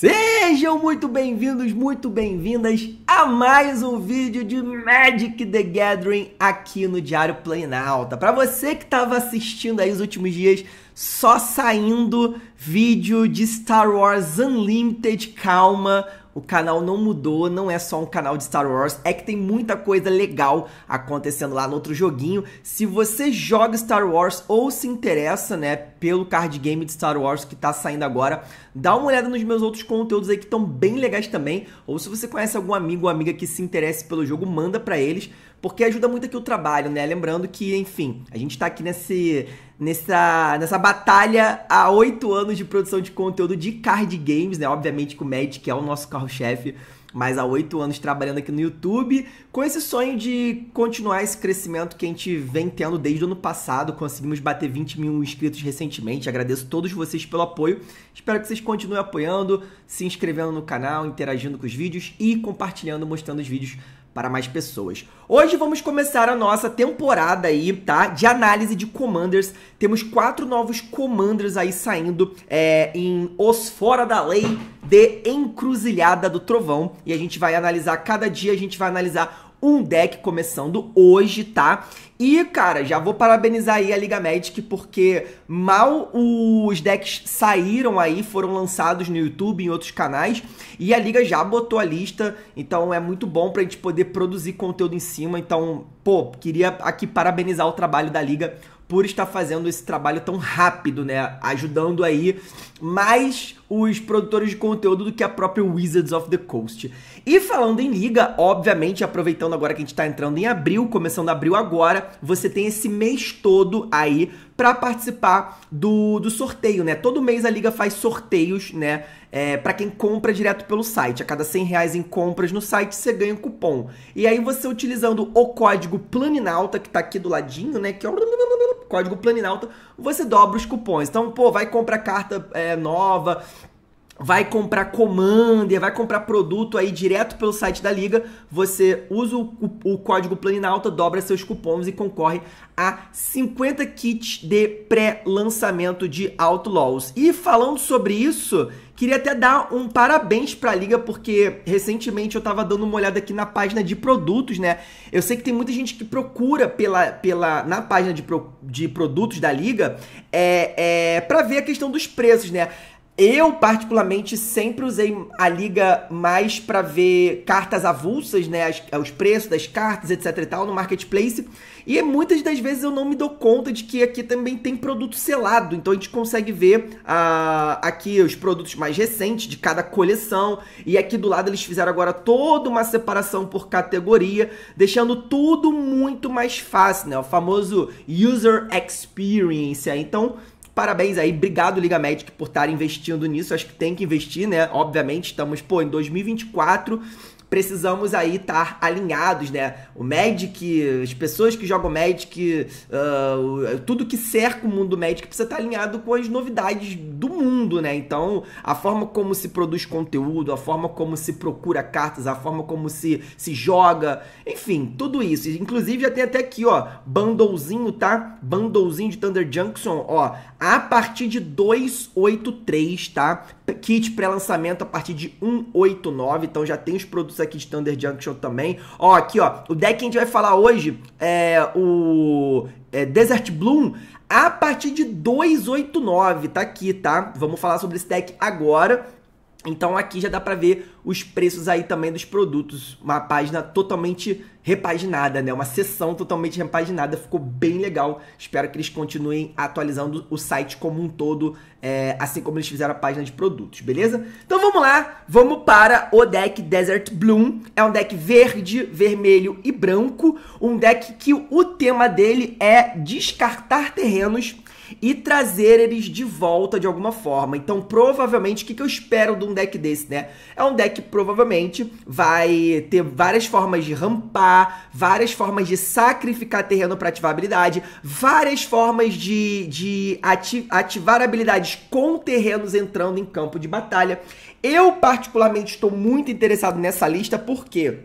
Sejam muito bem-vindos, muito bem-vindas a mais um vídeo de Magic the Gathering aqui no Diário Planalta. Para você que estava assistindo aí os últimos dias, só saindo vídeo de Star Wars Unlimited, calma, o canal não mudou, não é só um canal de Star Wars, é que tem muita coisa legal acontecendo lá no outro joguinho. Se você joga Star Wars ou se interessa, né, pelo card game de Star Wars que tá saindo agora. Dá uma olhada nos meus outros conteúdos aí que estão bem legais também, ou se você conhece algum amigo ou amiga que se interesse pelo jogo, manda para eles, porque ajuda muito aqui o trabalho, né? Lembrando que, enfim, a gente tá aqui nesse nessa, nessa batalha há oito anos de produção de conteúdo de card games, né? Obviamente que o Magic é o nosso carro-chefe, mas há oito anos trabalhando aqui no YouTube, com esse sonho de continuar esse crescimento que a gente vem tendo desde o ano passado. Conseguimos bater 20 mil inscritos recentemente. Agradeço todos vocês pelo apoio. Espero que vocês continuem apoiando, se inscrevendo no canal, interagindo com os vídeos e compartilhando, mostrando os vídeos para mais pessoas. Hoje vamos começar a nossa temporada aí, tá? De análise de commanders. Temos quatro novos commanders aí saindo é, em Os Fora da Lei de Encruzilhada do Trovão. E a gente vai analisar, cada dia a gente vai analisar um deck começando hoje, tá? E, cara, já vou parabenizar aí a Liga Magic, porque mal os decks saíram aí, foram lançados no YouTube, em outros canais, e a Liga já botou a lista, então é muito bom pra gente poder produzir conteúdo em cima. Então, pô, queria aqui parabenizar o trabalho da Liga por estar fazendo esse trabalho tão rápido, né? Ajudando aí mais os produtores de conteúdo do que a própria Wizards of the Coast. E falando em liga, obviamente, aproveitando agora que a gente está entrando em abril, começando abril agora, você tem esse mês todo aí para participar do, do sorteio, né? Todo mês a liga faz sorteios, né? é, para quem compra direto pelo site. A cada 100 reais em compras no site, você ganha um cupom. E aí você utilizando o código Planinalta, que tá aqui do ladinho, né? Que é o código Planinalta, você dobra os cupons. Então, pô, vai comprar carta é, nova, vai comprar Commander, vai comprar produto aí direto pelo site da Liga, você usa o, o, o código Planinalta, dobra seus cupons e concorre a 50 kits de pré-lançamento de Outlaws. E falando sobre isso, Queria até dar um parabéns para a liga porque recentemente eu estava dando uma olhada aqui na página de produtos, né? Eu sei que tem muita gente que procura pela, pela na página de, pro, de produtos da liga é, é para ver a questão dos preços, né? Eu, particularmente, sempre usei a liga mais para ver cartas avulsas, né? As, os preços das cartas, etc e tal, no marketplace. E muitas das vezes eu não me dou conta de que aqui também tem produto selado. Então a gente consegue ver uh, aqui os produtos mais recentes de cada coleção. E aqui do lado eles fizeram agora toda uma separação por categoria, deixando tudo muito mais fácil, né? O famoso user experience. Então parabéns aí, obrigado Liga Magic por estar investindo nisso, acho que tem que investir, né? Obviamente, estamos, pô, em 2024, precisamos aí estar tá alinhados, né? O Magic, as pessoas que jogam Magic, uh, tudo que cerca o mundo Magic precisa estar tá alinhado com as novidades do mundo, né? Então, a forma como se produz conteúdo, a forma como se procura cartas, a forma como se, se joga, enfim, tudo isso. Inclusive, já tem até aqui, ó, bundlezinho, tá? Bundlezinho de Thunder Junction, ó, a partir de 283, tá? Kit pré-lançamento a partir de 189, então já tem os produtos aqui de Thunder Junction também. Ó, aqui, ó, o deck que a gente vai falar hoje é o é, Desert Bloom a partir de 289, tá aqui, tá? Vamos falar sobre esse deck agora. Então aqui já dá para ver os preços aí também dos produtos, uma página totalmente repaginada, né? Uma sessão totalmente repaginada, ficou bem legal. Espero que eles continuem atualizando o site como um todo, é, assim como eles fizeram a página de produtos, beleza? Então vamos lá, vamos para o deck Desert Bloom. É um deck verde, vermelho e branco, um deck que o tema dele é descartar terrenos e trazer eles de volta de alguma forma. Então, provavelmente, o que, que eu espero de um deck desse, né? É um deck que provavelmente vai ter várias formas de rampar, várias formas de sacrificar terreno para ativar habilidade, várias formas de, de ati ativar habilidades com terrenos entrando em campo de batalha. Eu, particularmente, estou muito interessado nessa lista, porque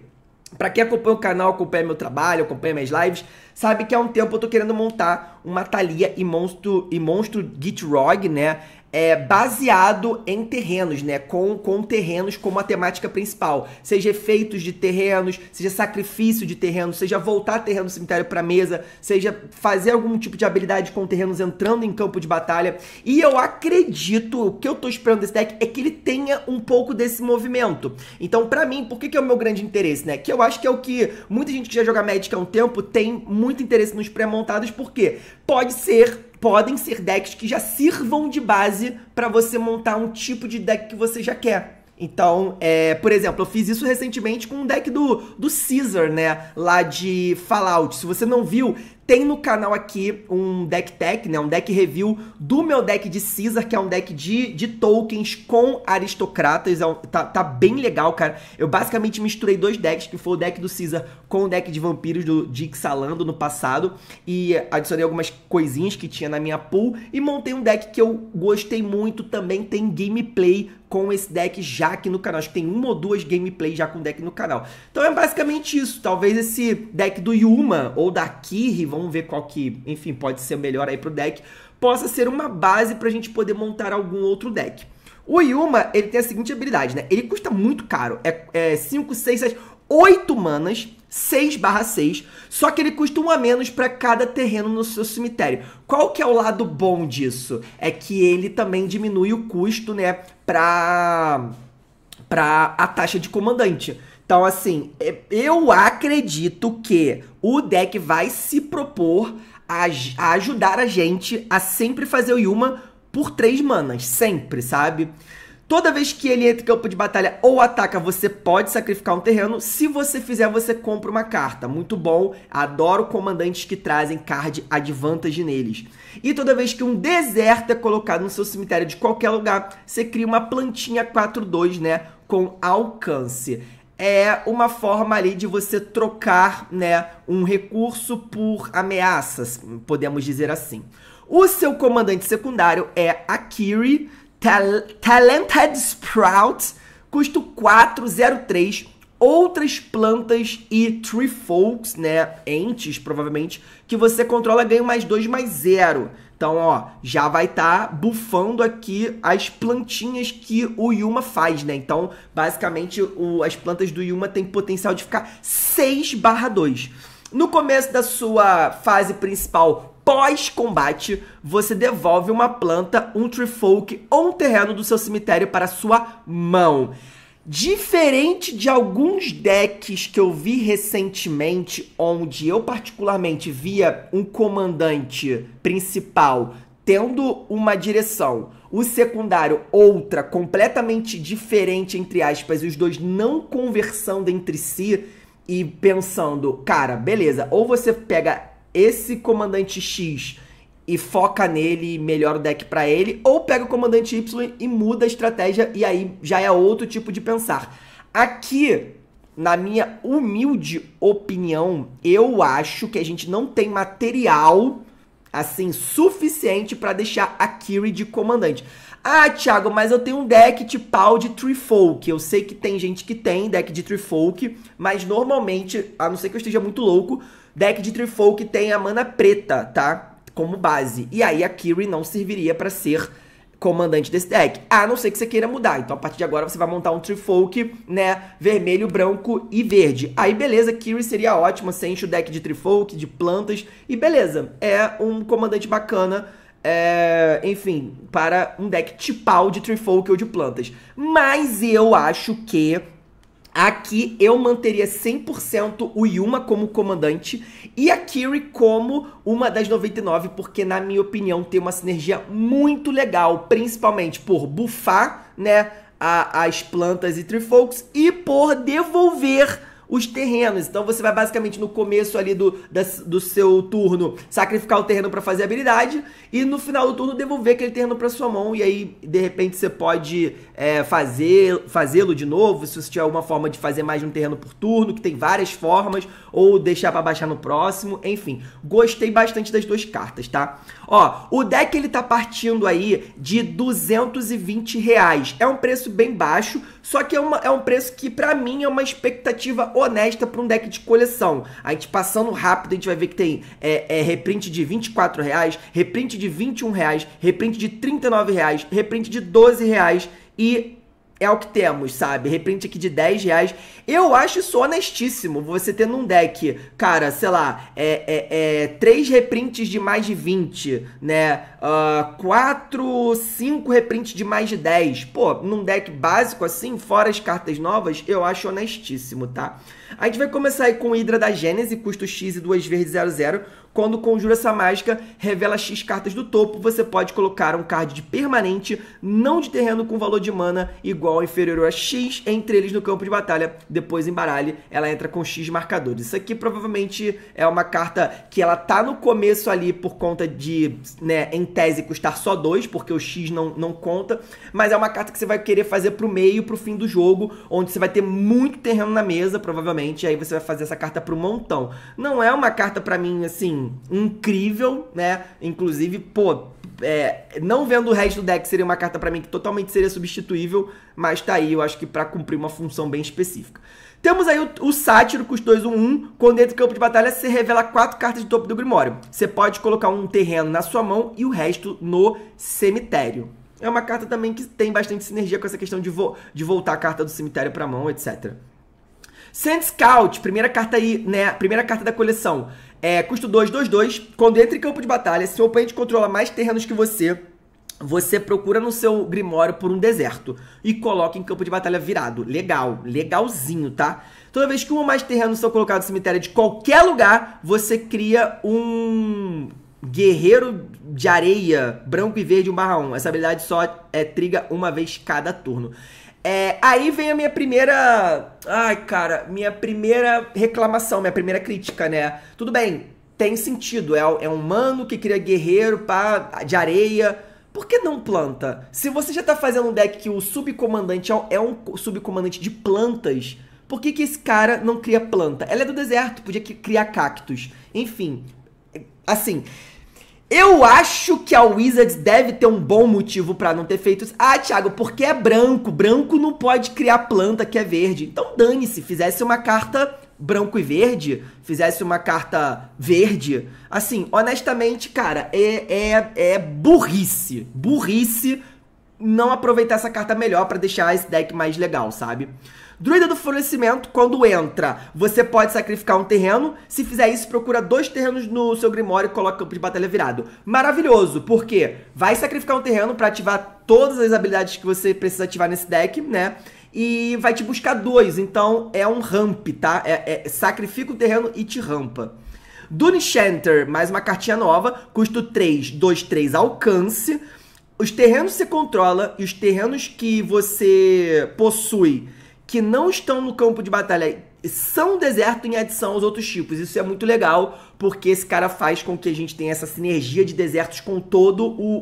para quem acompanha o canal, acompanha meu trabalho, acompanha minhas lives, sabe que há um tempo eu tô querendo montar uma Thalia e monstro e monstro Gitrog, né? é, baseado em terrenos, né? Com, com terrenos como a temática principal. Seja efeitos de terrenos, seja sacrifício de terrenos, seja voltar terreno do cemitério para mesa, seja fazer algum tipo de habilidade com terrenos entrando em campo de batalha. E eu acredito, o que eu tô esperando desse deck é que ele tenha um pouco desse movimento. Então, para mim, por que, que é o meu grande interesse, né? Que eu acho que é o que muita gente que já joga Magic há um tempo tem muito interesse nos pré-montados, porque pode ser podem ser decks que já sirvam de base para você montar um tipo de deck que você já quer. Então, é, por exemplo, eu fiz isso recentemente com um deck do, do Caesar, né? Lá de Fallout. Se você não viu, tem no canal aqui um deck tech, né? Um deck review do meu deck de Caesar, que é um deck de, de tokens com aristocratas. É um, tá, tá, bem legal, cara. Eu basicamente misturei dois decks, que foi o deck do Caesar com o deck de vampiros do de Ixalando no passado. E adicionei algumas coisinhas que tinha na minha pool. E montei um deck que eu gostei muito também. Tem gameplay com esse deck já aqui no canal. Acho que tem uma ou duas gameplays já com deck no canal. Então é basicamente isso. Talvez esse deck do Yuma ou da Kirri vamos ver qual que, enfim, pode ser o melhor aí pro deck, possa ser uma base pra gente poder montar algum outro deck. O Yuma, ele tem a seguinte habilidade, né? Ele custa muito caro. É 5, 6, 7, 8 manas, 6 barra 6. Só que ele custa um a menos para cada terreno no seu cemitério. Qual que é o lado bom disso? É que ele também diminui o custo, né? Pra, pra a taxa de comandante. Então, assim, é, eu acredito que o deck vai se propor a, a ajudar a gente a sempre fazer o Yuma por três manas, sempre, sabe? Toda vez que ele entra em campo de batalha ou ataca, você pode sacrificar um terreno. Se você fizer, você compra uma carta. Muito bom. Adoro comandantes que trazem card advantage neles. E toda vez que um deserto é colocado no seu cemitério de qualquer lugar, você cria uma plantinha 4-2, né? Com alcance é uma forma ali de você trocar, né, um recurso por ameaças, podemos dizer assim. O seu comandante secundário é Akiri Tal Talented Sprout, custo 403, outras plantas e tree folks, né, entes provavelmente, que você controla ganha mais 2 mais 0. Então, ó, já vai estar tá bufando aqui as plantinhas que o Yuma faz, né? Então, basicamente, o, as plantas do Yuma têm potencial de ficar 6 barra 2. No começo da sua fase principal, pós-combate, você devolve uma planta, um Trifolk ou um terreno do seu cemitério para sua mão. Diferente de alguns decks que eu vi recentemente, onde eu particularmente via um comandante principal tendo uma direção, o secundário outra, completamente diferente, entre aspas, e os dois não conversando entre si e pensando, cara, beleza, ou você pega esse comandante X e foca nele e melhora o deck para ele, ou pega o comandante Y e muda a estratégia e aí já é outro tipo de pensar. Aqui, na minha humilde opinião, eu acho que a gente não tem material assim suficiente para deixar a Kiri de comandante. Ah, Thiago, mas eu tenho um deck de pau de Trifolk. Eu sei que tem gente que tem deck de Trifolk, mas normalmente, a não ser que eu esteja muito louco, deck de Trifolk tem a mana preta, tá? como base. E aí a Kiri não serviria para ser comandante desse deck. A não ser que você queira mudar. Então, a partir de agora, você vai montar um Trifolk, né? Vermelho, branco e verde. Aí, beleza, Kiri seria ótima. Você enche o deck de Trifolk, de plantas. E beleza, é um comandante bacana. É, enfim, para um deck tipal de Trifolk ou de plantas. Mas eu acho que Aqui eu manteria 100% o Yuma como comandante e a Kiri como uma das 99, porque na minha opinião tem uma sinergia muito legal, principalmente por bufar, né, a, as plantas e Trifolks e por devolver os terrenos. Então você vai basicamente no começo ali do, da, do seu turno sacrificar o terreno para fazer a habilidade e no final do turno devolver aquele terreno para sua mão e aí de repente você pode é, fazer fazê-lo de novo se você tiver alguma forma de fazer mais de um terreno por turno que tem várias formas ou deixar para baixar no próximo. Enfim, gostei bastante das duas cartas, tá? Ó, o deck ele tá partindo aí de 220 reais. É um preço bem baixo, só que é, uma, é um preço que para mim é uma expectativa honesta para um deck de coleção. A gente passando rápido, a gente vai ver que tem é, é, reprint de 24 reais, reprint de 21 reais, reprint de 39 reais, reprint de 12 reais e é o que temos, sabe? Reprint aqui de 10 reais. Eu acho isso honestíssimo. Você tendo um deck, cara, sei lá, é, é, é, 3 reprints de mais de 20, né? Uh, 4, 5 reprints de mais de 10. Pô, num deck básico assim, fora as cartas novas, eu acho honestíssimo, tá? A gente vai começar aí com Hidra da Gênese, custo X e 2 verdes 00. Quando conjura essa mágica, revela X cartas do topo, você pode colocar um card de permanente, não de terreno com valor de mana igual ou inferior a X entre eles no campo de batalha. Depois embaralhe, ela entra com X marcadores. Isso aqui provavelmente é uma carta que ela tá no começo ali por conta de, né, em tese custar só 2, porque o X não, não conta, mas é uma carta que você vai querer fazer pro meio, pro fim do jogo, onde você vai ter muito terreno na mesa, provavelmente, aí você vai fazer essa carta pro montão. Não é uma carta para mim assim, incrível, né? Inclusive, pô, é, não vendo o resto do deck seria uma carta para mim que totalmente seria substituível, mas tá aí, eu acho que para cumprir uma função bem específica. Temos aí o, o Sátiro, custo 2, 1, 1. Quando entra do campo de batalha, você revela quatro cartas de topo do Grimório. Você pode colocar um terreno na sua mão e o resto no cemitério. É uma carta também que tem bastante sinergia com essa questão de, vo de voltar a carta do cemitério pra mão, etc. Sand Scout, primeira carta aí, né? Primeira carta da coleção. É, custo 2, 2, 2. Quando entra em campo de batalha, se o oponente controla mais terrenos que você, você procura no seu grimório por um deserto e coloca em campo de batalha virado. Legal, legalzinho, tá? Toda vez que um ou mais terrenos são colocados no cemitério de qualquer lugar, você cria um guerreiro de areia branco e verde 1/1. Essa habilidade só é triga uma vez cada turno. É, aí vem a minha primeira. Ai, cara, minha primeira reclamação, minha primeira crítica, né? Tudo bem, tem sentido. É, é um humano que cria guerreiro pá, de areia. Por que não planta? Se você já tá fazendo um deck que o subcomandante é um é subcomandante de plantas, por que, que esse cara não cria planta? Ela é do deserto, podia criar cactos. Enfim, assim. Eu acho que a Wizards deve ter um bom motivo para não ter feito isso. Ah, Thiago, porque é branco. Branco não pode criar planta que é verde. Então dane-se, fizesse uma carta branco e verde, fizesse uma carta verde. Assim, honestamente, cara, é, é, é burrice. Burrice não aproveitar essa carta melhor para deixar esse deck mais legal, sabe? Druida do Florescimento, quando entra, você pode sacrificar um terreno. Se fizer isso, procura dois terrenos no seu Grimório e coloca campo de batalha virado. Maravilhoso, porque vai sacrificar um terreno para ativar todas as habilidades que você precisa ativar nesse deck, né? E vai te buscar dois, então é um ramp, tá? É, é, sacrifica o terreno e te rampa. Dune Shanter, mais uma cartinha nova, custo 3, 2, 3, alcance. Os terrenos que você controla e os terrenos que você possui que não estão no campo de batalha são deserto em adição aos outros tipos. Isso é muito legal, porque esse cara faz com que a gente tenha essa sinergia de desertos com todo o,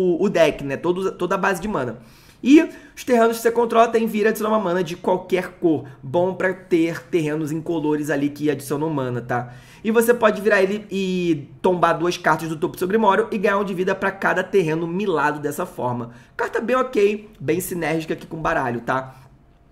o, o, deck, né? Todo, toda a base de mana. E os terrenos que você controla tem vira adiciona mana de qualquer cor. Bom para ter terrenos incolores ali que adicionam mana, tá? E você pode virar ele e tombar duas cartas do topo do seu grimório e ganhar um de vida para cada terreno milado dessa forma. Carta bem ok, bem sinérgica aqui com baralho, tá?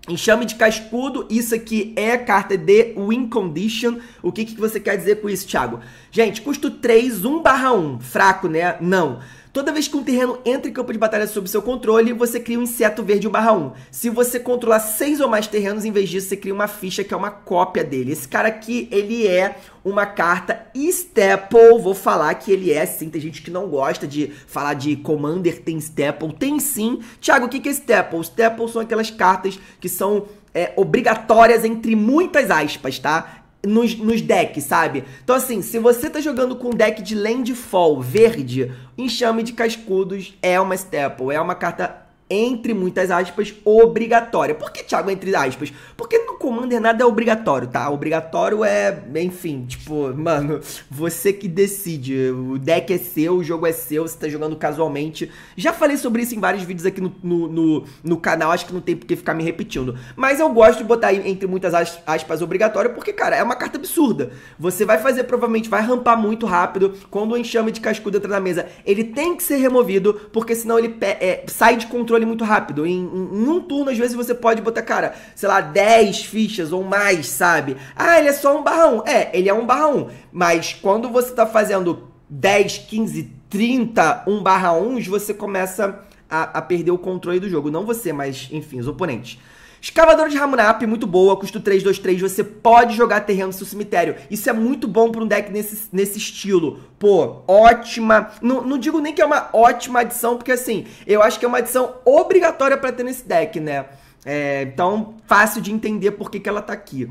Enxame de cascudo, isso aqui é carta de win condition. O que, que você quer dizer com isso, Thiago? Gente, custo 3, 1 barra 1. Fraco, né? Não. Toda vez que um terreno entra em campo de batalha sob seu controle, você cria um inseto verde 1/1. Se você controlar seis ou mais terrenos, em vez disso, você cria uma ficha que é uma cópia dele. Esse cara aqui, ele é uma carta staple, vou falar que ele é sim, tem gente que não gosta de falar de Commander tem staple, tem sim. Tiago, o que é staple? Staple são aquelas cartas que são é, obrigatórias entre muitas aspas, tá? nos, nos decks, sabe? Então, assim, se você tá jogando com um deck de landfall verde, enxame de cascudos é uma staple, é uma carta entre muitas aspas, obrigatória. Por que, Thiago, entre aspas? Porque no Commander nada é obrigatório, tá? Obrigatório é, enfim, tipo, mano, você que decide. O deck é seu, o jogo é seu, você tá jogando casualmente. Já falei sobre isso em vários vídeos aqui no, no, no, no canal, acho que não tem por que ficar me repetindo. Mas eu gosto de botar entre muitas aspas obrigatório, porque, cara, é uma carta absurda. Você vai fazer, provavelmente, vai rampar muito rápido. Quando o enxame de cascudo entra na mesa, ele tem que ser removido, porque senão ele é, sai de controle controle muito rápido. Em, em, em, um turno, às vezes, você pode botar, cara, sei lá, 10 fichas ou mais, sabe? Ah, ele é só um barra 1. É, ele é um barra 1. Mas quando você tá fazendo 10, 15, 30 1 barra 1, você começa a, a perder o controle do jogo. Não você, mas, enfim, os oponentes. Escavadora de Ramunap, muito boa, custo 3, 2, 3, você pode jogar terreno no seu cemitério. Isso é muito bom para um deck nesse, nesse estilo. Pô, ótima. Não, não digo nem que é uma ótima adição, porque assim, eu acho que é uma adição obrigatória para ter nesse deck, né? É, então, fácil de entender por que, que ela tá aqui.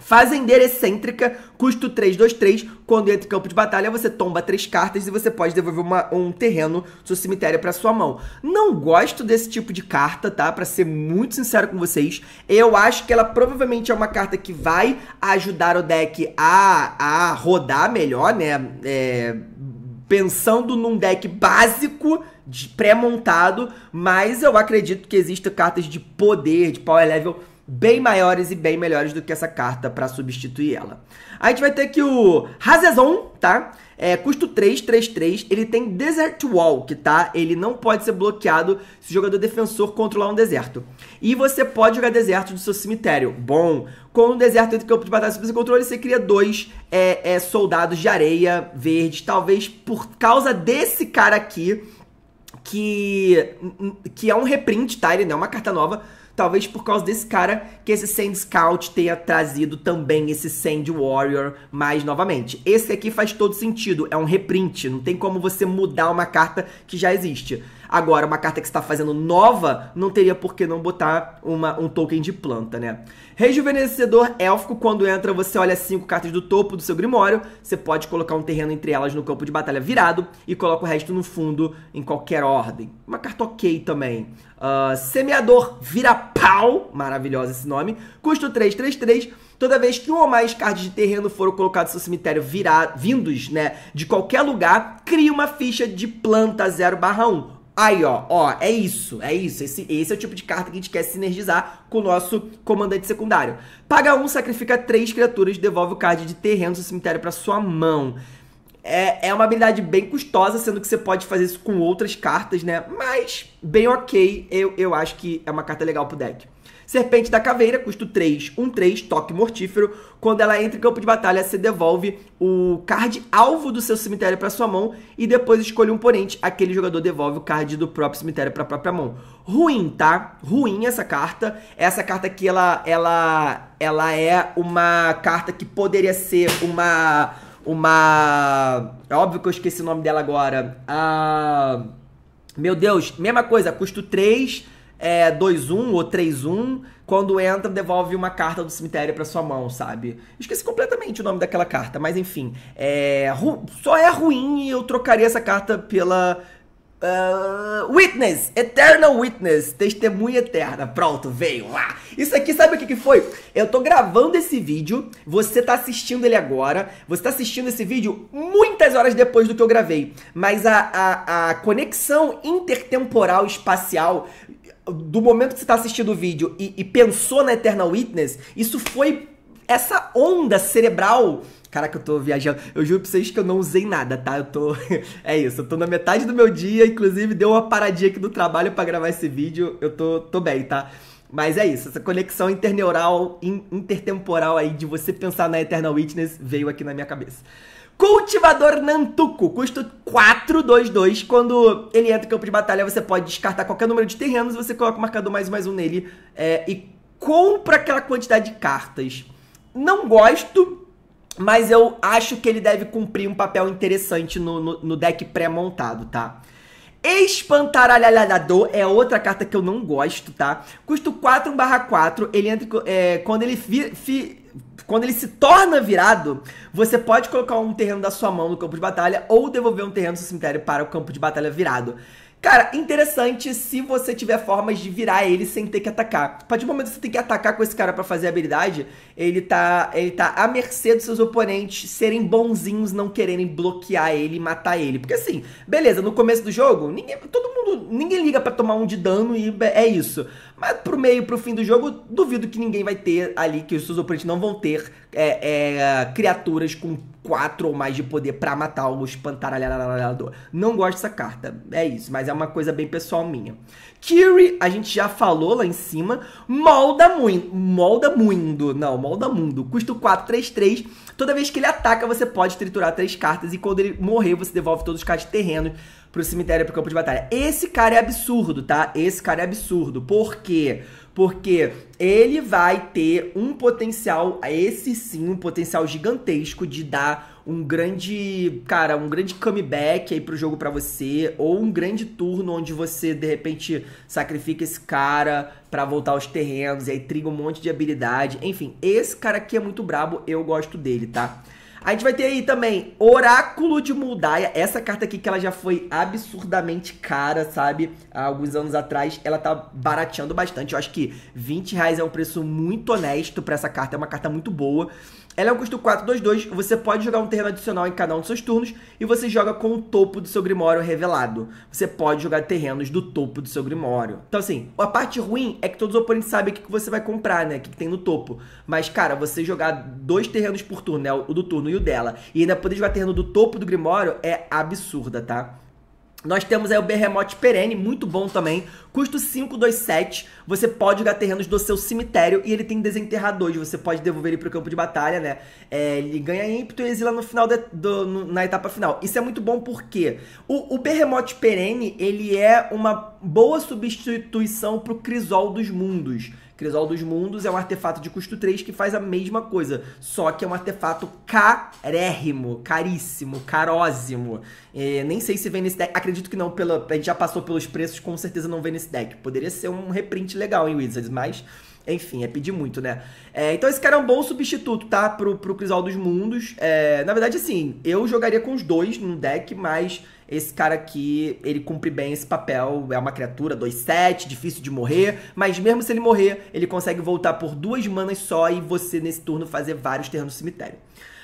Fazendeira excêntrica, custo 3, 2, 3. Quando entra em campo de batalha, você tomba três cartas e você pode devolver uma, um terreno do seu cemitério para sua mão. Não gosto desse tipo de carta, tá? Para ser muito sincero com vocês, eu acho que ela provavelmente é uma carta que vai ajudar o deck a, a rodar melhor, né? É, pensando num deck básico de pré-montado, mas eu acredito que existam cartas de poder, de power level bem maiores e bem melhores do que essa carta para substituir ela. A gente vai ter que o Razezon, tá? É, custo 3, 3, 3. Ele tem Desert Walk, tá? Ele não pode ser bloqueado se o jogador defensor controlar um deserto. E você pode jogar deserto do seu cemitério. Bom, com o deserto entre campo de batalha se você controle, você cria dois é, é, soldados de areia verdes. Talvez por causa desse cara aqui, que, que é um reprint, tá? Ele não é uma carta nova Talvez por causa desse cara que esse Sand Scout tenha trazido também esse Sand Warrior mais novamente. Esse aqui faz todo sentido, é um reprint, não tem como você mudar uma carta que já existe. Agora, uma carta que está fazendo nova, não teria por que não botar uma, um token de planta, né? Rejuvenescedor élfico, quando entra, você olha cinco cartas do topo do seu grimório, você pode colocar um terreno entre elas no campo de batalha virado e coloca o resto no fundo em qualquer ordem. Uma carta ok também. Uh, semeador Virapau, maravilhoso esse nome, custo 333. Toda vez que um ou mais cards de terreno foram colocados no seu cemitério virar vindos né, de qualquer lugar, cria uma ficha de planta 0/1 Aí, ó, ó, é isso, é isso. Esse, esse é o tipo de carta que a gente quer sinergizar com o nosso comandante secundário. Paga um, sacrifica três criaturas, devolve o card de terreno do cemitério para sua mão. É, é uma habilidade bem custosa, sendo que você pode fazer isso com outras cartas, né? Mas, bem ok, eu, eu acho que é uma carta legal pro deck. Serpente da Caveira, custo 3, 1, 3, toque mortífero. Quando ela entra em campo de batalha, você devolve o card alvo do seu cemitério para sua mão e depois escolhe um oponente. Aquele jogador devolve o card do próprio cemitério para a própria mão. Ruim, tá? Ruim essa carta. Essa carta aqui, ela, ela, ela é uma carta que poderia ser uma uma. É óbvio que eu esqueci o nome dela agora. A. Meu Deus, mesma coisa, custo 3, é, 2-1 ou 3-1. Quando entra, devolve uma carta do cemitério para sua mão, sabe? Esqueci completamente o nome daquela carta, mas enfim. É, só é ruim e eu trocaria essa carta pela Uh, witness, Eternal Witness, testemunha eterna. Pronto, veio lá. Ah, isso aqui, sabe o que, que foi? Eu tô gravando esse vídeo, você tá assistindo ele agora, você tá assistindo esse vídeo muitas horas depois do que eu gravei. Mas a, a, a conexão intertemporal espacial do momento que você tá assistindo o vídeo e, e pensou na Eternal Witness, isso foi essa onda cerebral Caraca, eu tô viajando. Eu juro pra vocês que eu não usei nada, tá? Eu tô. é isso, eu tô na metade do meu dia, inclusive deu uma paradinha aqui do trabalho para gravar esse vídeo. Eu tô, tô bem, tá? Mas é isso, essa conexão interneural, in, intertemporal aí de você pensar na Eternal Witness veio aqui na minha cabeça. Cultivador Nantuco, custo 422. Quando ele entra no campo de batalha, você pode descartar qualquer número de terrenos, você coloca o marcador mais um mais um nele é, e compra aquela quantidade de cartas. Não gosto, mas eu acho que ele deve cumprir um papel interessante no, no, no deck pré-montado, tá? Espantaralhador é outra carta que eu não gosto, tá? Custo 4 barra 4, ele entra. É, quando ele fi, fi, quando ele se torna virado, você pode colocar um terreno da sua mão no campo de batalha ou devolver um terreno do seu cemitério para o campo de batalha virado. Cara, interessante se você tiver formas de virar ele sem ter que atacar. A partir do momento que você tem que atacar com esse cara para fazer a habilidade, ele tá, ele tá à mercê dos seus oponentes serem bonzinhos, não quererem bloquear ele e matar ele. Porque assim, beleza, no começo do jogo, ninguém, todo mundo, ninguém liga para tomar um de dano e é, é isso. Mas pro meio, pro fim do jogo, duvido que ninguém vai ter ali, que os seus oponentes não vão ter é, é, criaturas com 4 ou mais de poder para matar o espantaralharador. Não gosto dessa carta, é isso, mas é uma coisa bem pessoal minha. Kiri, a gente já falou lá em cima, molda muito, molda mundo, não, molda mundo. Custo 4, 3, 3. Toda vez que ele ataca, você pode triturar três cartas e quando ele morrer, você devolve todos os cards terrenos pro cemitério, pro campo de batalha. Esse cara é absurdo, tá? Esse cara é absurdo. Por quê? Porque ele vai ter um potencial, esse sim, um potencial gigantesco de dar um grande, cara, um grande comeback aí pro jogo para você, ou um grande turno onde você de repente sacrifica esse cara para voltar aos terrenos e aí triga um monte de habilidade. Enfim, esse cara aqui é muito brabo, eu gosto dele, tá? A gente vai ter aí também Oráculo de Muldaia. Essa carta aqui que ela já foi absurdamente cara, sabe? Há alguns anos atrás, ela tá barateando bastante. Eu acho que 20 reais é um preço muito honesto para essa carta. É uma carta muito boa. Ela é um custo 4-2-2, você pode jogar um terreno adicional em cada um dos seus turnos e você joga com o topo do seu Grimório revelado. Você pode jogar terrenos do topo do seu Grimório. Então assim, a parte ruim é que todos os oponentes sabem o que você vai comprar, né? O que tem no topo. Mas cara, você jogar dois terrenos por turno, né? o do turno e o dela, e ainda poder jogar terreno do topo do Grimório é absurda, tá? Nós temos aí o Berremote Perene, muito bom também. Custo 527. Você pode jogar terrenos do seu cemitério e ele tem desenterrador. Você pode devolver ele pro campo de batalha, né? É, ele ganha ímpeto e exila no final de, do, no, na etapa final. Isso é muito bom porque o, o Berremote Perene, ele é uma boa substituição pro Crisol dos Mundos. Crisol dos Mundos é um artefato de custo 3 que faz a mesma coisa, só que é um artefato carérrimo, caríssimo, carósimo. É, nem sei se vem nesse deck, acredito que não, pela, a gente já passou pelos preços, com certeza não vem nesse deck. Poderia ser um reprint legal em Wizards, mas enfim, é pedir muito, né? É, então esse cara é um bom substituto, tá? Pro, pro Crisol dos Mundos. É, na verdade, assim, eu jogaria com os dois no deck, mas esse cara aqui, ele cumpre bem esse papel. É uma criatura 2-7, difícil de morrer. Mas mesmo se ele morrer, ele consegue voltar por duas manas só e você, nesse turno, fazer vários terrenos no cemitério.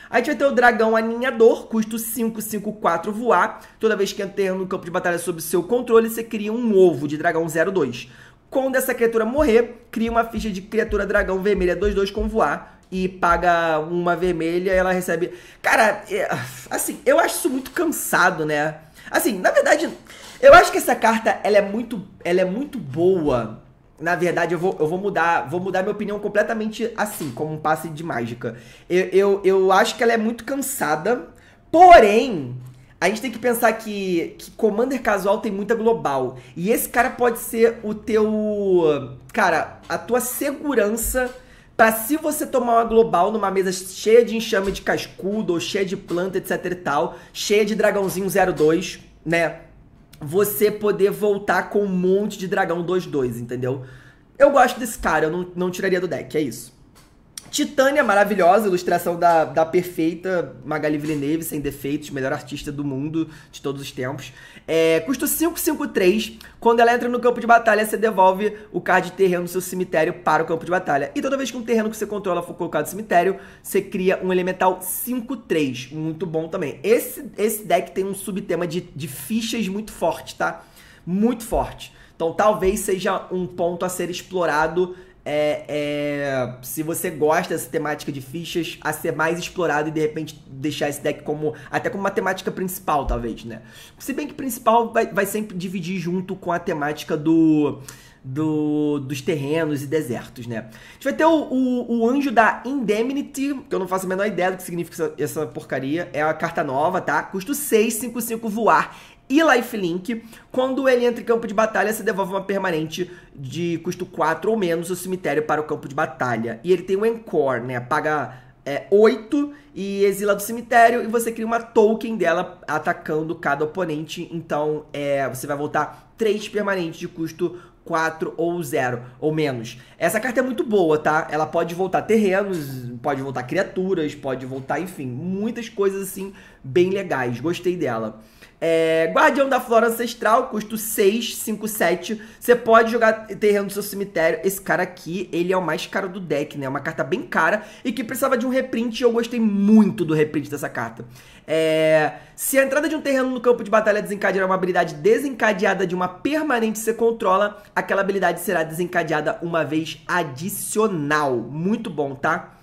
Aí a gente vai ter o dragão aninhador, custo 5, 5, 4 voar. Toda vez que entra no campo de batalha sob seu controle, você cria um ovo de dragão 02. Quando essa criatura morrer, cria uma ficha de criatura dragão vermelha 2-2 com voar e paga uma vermelha ela recebe. Cara, é... assim, eu acho isso muito cansado, né? Assim, na verdade, eu acho que essa carta ela é muito, ela é muito boa. Na verdade, eu vou, eu vou mudar, vou mudar minha opinião completamente assim, como um passe de mágica. Eu, eu, eu acho que ela é muito cansada, porém, a gente tem que pensar que, que Commander casual tem muita global. E esse cara pode ser o teu. Cara, a tua segurança para se você tomar uma global numa mesa cheia de enxame de cascudo, ou cheia de planta, etc e tal, cheia de dragãozinho 02, né? Você poder voltar com um monte de dragão 2-2, entendeu? Eu gosto desse cara, eu não, não tiraria do deck, é isso. Titânia, maravilhosa, ilustração da, da perfeita Magali Villeneuve, sem defeitos, melhor artista do mundo de todos os tempos. É, custa 553. Quando ela entra no campo de batalha, você devolve o card de terreno do seu cemitério para o campo de batalha. E toda vez que um terreno que você controla for colocado no cemitério, você cria um elemental 53. Muito bom também. Esse, esse deck tem um subtema de, de fichas muito forte, tá? Muito forte. Então talvez seja um ponto a ser explorado é, é, se você gosta dessa temática de fichas, a ser mais explorado e de repente deixar esse deck como até como uma temática principal, talvez, né? Se bem que principal vai, vai sempre dividir junto com a temática do, do dos terrenos e desertos, né? A gente vai ter o, o, o, anjo da Indemnity, que eu não faço a menor ideia do que significa essa, essa porcaria. É uma carta nova, tá? Custo 6, 5, 5 voar e lifelink. Quando ele entra em campo de batalha, você devolve uma permanente de custo 4 ou menos o cemitério para o campo de batalha. E ele tem um encore, né? Paga é, 8 e exila do cemitério e você cria uma token dela atacando cada oponente. Então é, você vai voltar 3 permanentes de custo 4 ou 0 ou menos. Essa carta é muito boa, tá? Ela pode voltar terrenos, pode voltar criaturas, pode voltar, enfim, muitas coisas assim bem legais. Gostei dela. É, Guardião da Flora Ancestral, custo 6, 5, 7. Você pode jogar terreno no seu cemitério. Esse cara aqui, ele é o mais caro do deck, né? É uma carta bem cara e que precisava de um reprint. E eu gostei muito do reprint dessa carta. É, se a entrada de um terreno no campo de batalha desencadear uma habilidade desencadeada de uma permanente você controla, aquela habilidade será desencadeada uma vez adicional. Muito bom, tá?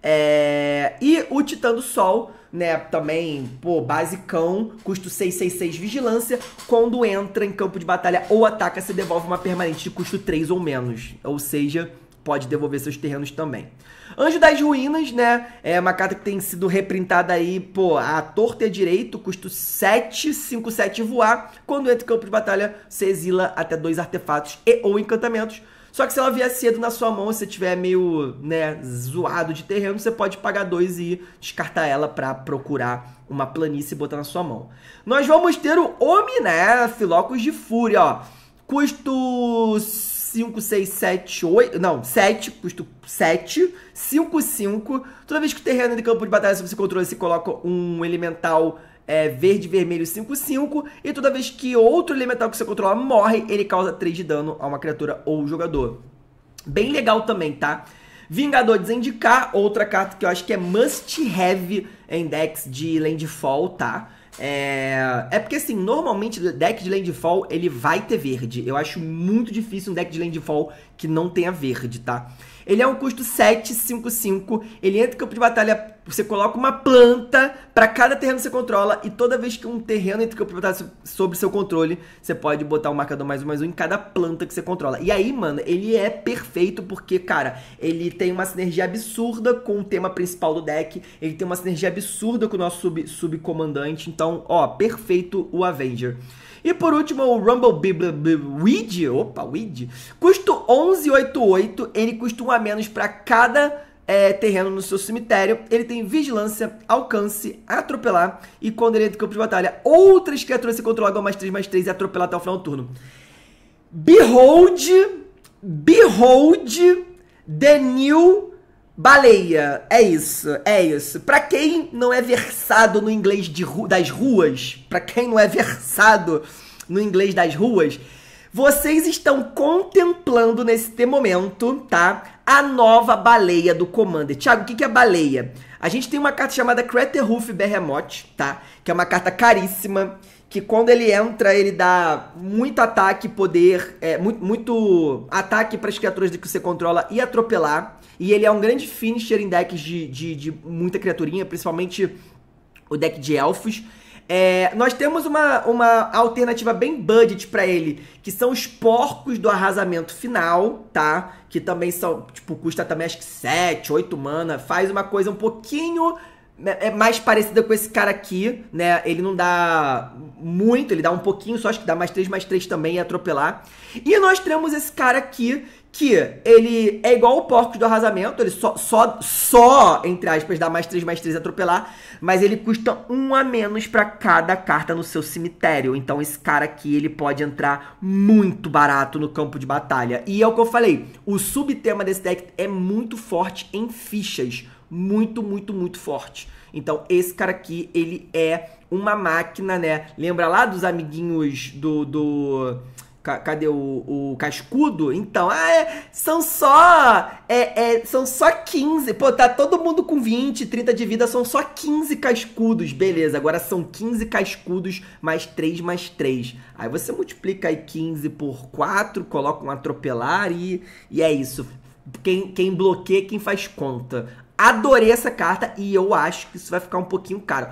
É, e o Titã do Sol né, também, pô, basicão, custo 666 vigilância. Quando entra em campo de batalha ou ataca, se devolve uma permanente de custo 3 ou menos. Ou seja, pode devolver seus terrenos também. Anjo das Ruínas, né? É uma carta que tem sido reprintada aí, pô, a torta a direito, custo 757 voar. Quando entra em campo de batalha, você exila até dois artefatos e ou encantamentos. Só que se ela vier cedo na sua mão, se você tiver meio, né, zoado de terreno, você pode pagar dois e descartar ela para procurar uma planície e botar na sua mão. Nós vamos ter o Ominé, Filocos de Fúria, ó. Custo 5, 6, 7, 8. Não, 7, custo 7, 5, 5. Toda vez que o terreno de campo de batalha você controla, você coloca um elemental é, verde vermelho 5, 5. E toda vez que outro elemental que você controla morre, ele causa 3 de dano a uma criatura ou jogador. Bem legal também, tá? Vingador Desendicar, outra carta que eu acho que é must have em decks de landfall, tá? É... é porque assim, normalmente deck de landfall ele vai ter verde. Eu acho muito difícil um deck de landfall que não tenha verde, tá? Ele é um custo 755. Ele entra no campo de batalha. Você coloca uma planta para cada terreno que você controla. E toda vez que um terreno entra no campo de batalha sobre seu controle, você pode botar um marcador mais um mais um em cada planta que você controla. E aí, mano, ele é perfeito porque, cara, ele tem uma sinergia absurda com o tema principal do deck. Ele tem uma sinergia absurda com o nosso sub, subcomandante. Então, ó, perfeito o Avenger. E por último, o Rumble Weed, opa, Weed, custo 1188, ele custa um a menos para cada é, terreno no seu cemitério. Ele tem vigilância, alcance, atropelar e quando ele entra no campo de batalha, outras criaturas se controlam mais 3 mais 3 e atropelar até o final do turno. Behold, Behold, The New Baleia, é isso, é isso. Para quem não é versado no inglês de ru das ruas, para quem não é versado no inglês das ruas, vocês estão contemplando nesse momento, tá? A nova baleia do Commander. Tiago, o que, que é baleia? A gente tem uma carta chamada Craterhoof Behemoth, tá? Que é uma carta caríssima, que quando ele entra, ele dá muito ataque, poder, é, muito, muito ataque para as criaturas que você controla e atropelar. E ele é um grande finisher em decks de, de, de muita criaturinha, principalmente o deck de elfos. É, nós temos uma, uma alternativa bem budget para ele, que são os porcos do arrasamento final, tá? Que também são, tipo, custa também acho que 7, 8 mana, faz uma coisa um pouquinho né, é mais parecida com esse cara aqui, né? Ele não dá muito, ele dá um pouquinho, só acho que dá mais 3, mais 3 também e atropelar. E nós temos esse cara aqui, que ele é igual o porco do arrasamento, ele só, só, só, entre aspas, dá mais 3, mais 3 atropelar, mas ele custa um a menos para cada carta no seu cemitério. Então esse cara aqui, ele pode entrar muito barato no campo de batalha. E é o que eu falei, o subtema desse deck é muito forte em fichas, muito, muito, muito forte. Então esse cara aqui, ele é uma máquina, né? Lembra lá dos amiguinhos do... do cadê o, o cascudo? Então, ah, é, são só é, é, são só 15. Pô, tá todo mundo com 20, 30 de vida, são só 15 cascudos. Beleza, agora são 15 cascudos mais 3 mais 3. Aí você multiplica aí 15 por 4, coloca um atropelar e, e é isso. Quem, quem bloqueia, é quem faz conta. Adorei essa carta e eu acho que isso vai ficar um pouquinho caro.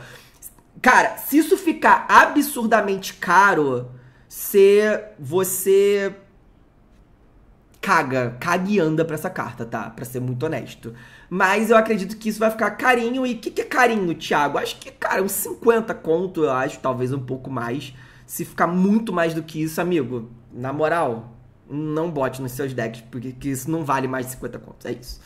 Cara, se isso ficar absurdamente caro, ser, você caga, caga e anda pra essa carta, tá? Pra ser muito honesto. Mas eu acredito que isso vai ficar carinho. E o que, que é carinho, Thiago? Acho que, cara, uns 50 conto, eu acho, talvez um pouco mais. Se ficar muito mais do que isso, amigo, na moral, não bote nos seus decks, porque isso não vale mais de 50 contos. É isso.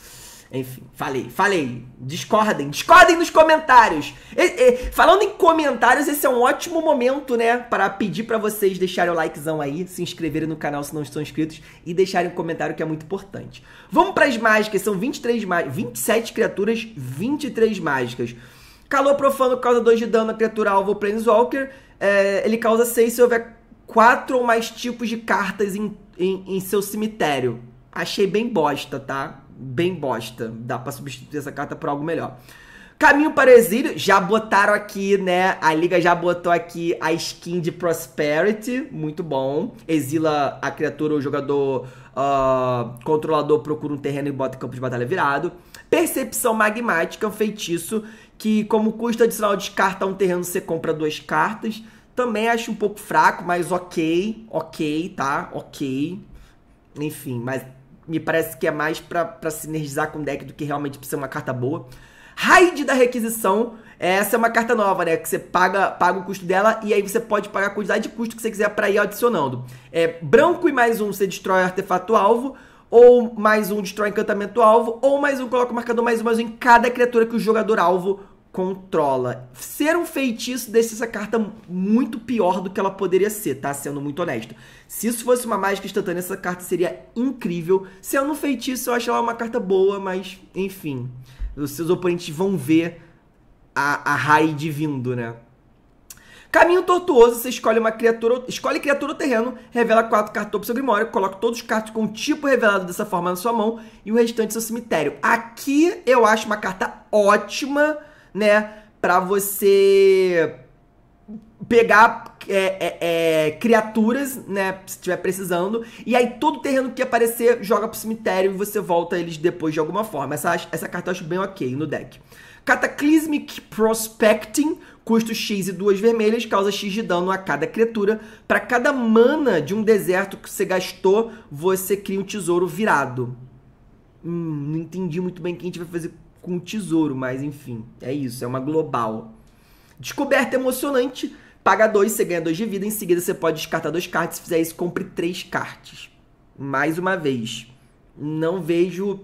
Enfim, falei, falei. Discordem, discordem nos comentários. E, e, falando em comentários, esse é um ótimo momento, né? Para pedir para vocês deixarem o likezão aí, se inscreverem no canal se não estão inscritos e deixarem um comentário que é muito importante. Vamos para as mágicas, são 23 mágicas, 27 criaturas, 23 mágicas. Calor profano causa 2 de dano a criatura alvo Planeswalker. É, ele causa 6 se houver 4 ou mais tipos de cartas em, em, em seu cemitério. Achei bem bosta, tá? bem bosta. Dá para substituir essa carta por algo melhor. Caminho para o exílio, já botaram aqui, né? A liga já botou aqui a skin de Prosperity, muito bom. Exila a criatura, o jogador uh, controlador procura um terreno e bota campo de batalha virado. Percepção magmática, um feitiço que, como custo adicional, descarta um terreno, você compra duas cartas. Também acho um pouco fraco, mas ok, ok, tá? Ok. Enfim, mas me parece que é mais para sinergizar com o deck do que realmente precisa uma carta boa. Raid da requisição, é, essa é uma carta nova, né? Que você paga, paga o custo dela e aí você pode pagar a quantidade de custo que você quiser para ir adicionando. É branco e mais um, você destrói artefato alvo, ou mais um destrói encantamento alvo, ou mais um coloca o marcador mais um mais um em cada criatura que o jogador alvo controla. Ser um feitiço deixa essa carta muito pior do que ela poderia ser, tá? Sendo muito honesto. Se isso fosse uma mágica instantânea, essa carta seria incrível. Sendo é um feitiço, eu acho ela uma carta boa, mas enfim. Os seus oponentes vão ver a, a raid vindo, né? Caminho tortuoso, você escolhe uma criatura, escolhe criatura ou terreno, revela quatro cartas do seu grimório, coloca todos os cartas com o tipo revelado dessa forma na sua mão e o restante do é seu cemitério. Aqui eu acho uma carta ótima, né, para você pegar é, é, é, criaturas, né, se estiver precisando, e aí todo terreno que aparecer joga pro cemitério e você volta eles depois de alguma forma. Essa, essa carta eu acho bem ok no deck. Cataclysmic Prospecting, custo X e duas vermelhas, causa X de dano a cada criatura. Para cada mana de um deserto que você gastou, você cria um tesouro virado. Hum, não entendi muito bem o que a gente vai fazer com o tesouro, mas enfim, é isso, é uma global. Descoberta emocionante. Paga 2, você ganha 2 de vida. Em seguida, você pode descartar dois cards. Se fizer isso, compre três cartas. Mais uma vez. Não vejo.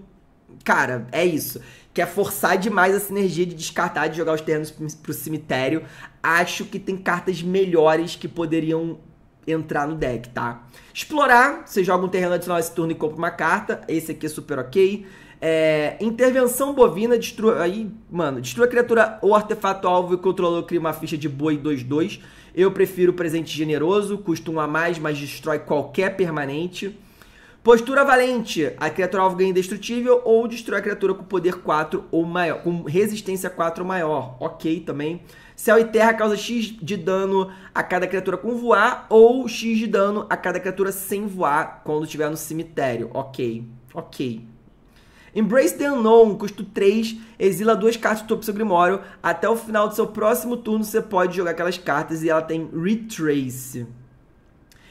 Cara, é isso. Quer é forçar demais a sinergia de descartar, de jogar os terrenos pro cemitério. Acho que tem cartas melhores que poderiam entrar no deck, tá? Explorar, você joga um terreno adicional esse turno e compra uma carta. Esse aqui é super ok. É, intervenção bovina, destrua. Aí, mano, destrua a criatura ou artefato alvo e controlador cria uma ficha de boi 2-2. Eu prefiro presente generoso, custa um a mais, mas destrói qualquer permanente. Postura valente, a criatura alvo ganha indestrutível ou destrói a criatura com poder 4 ou maior, com resistência 4 ou maior. Ok também. Céu e terra causa X de dano a cada criatura com voar ou X de dano a cada criatura sem voar quando estiver no cemitério. Ok, ok. Embrace the Unknown, custo 3, exila duas cartas do topo do seu Grimório. Até o final do seu próximo turno você pode jogar aquelas cartas e ela tem Retrace.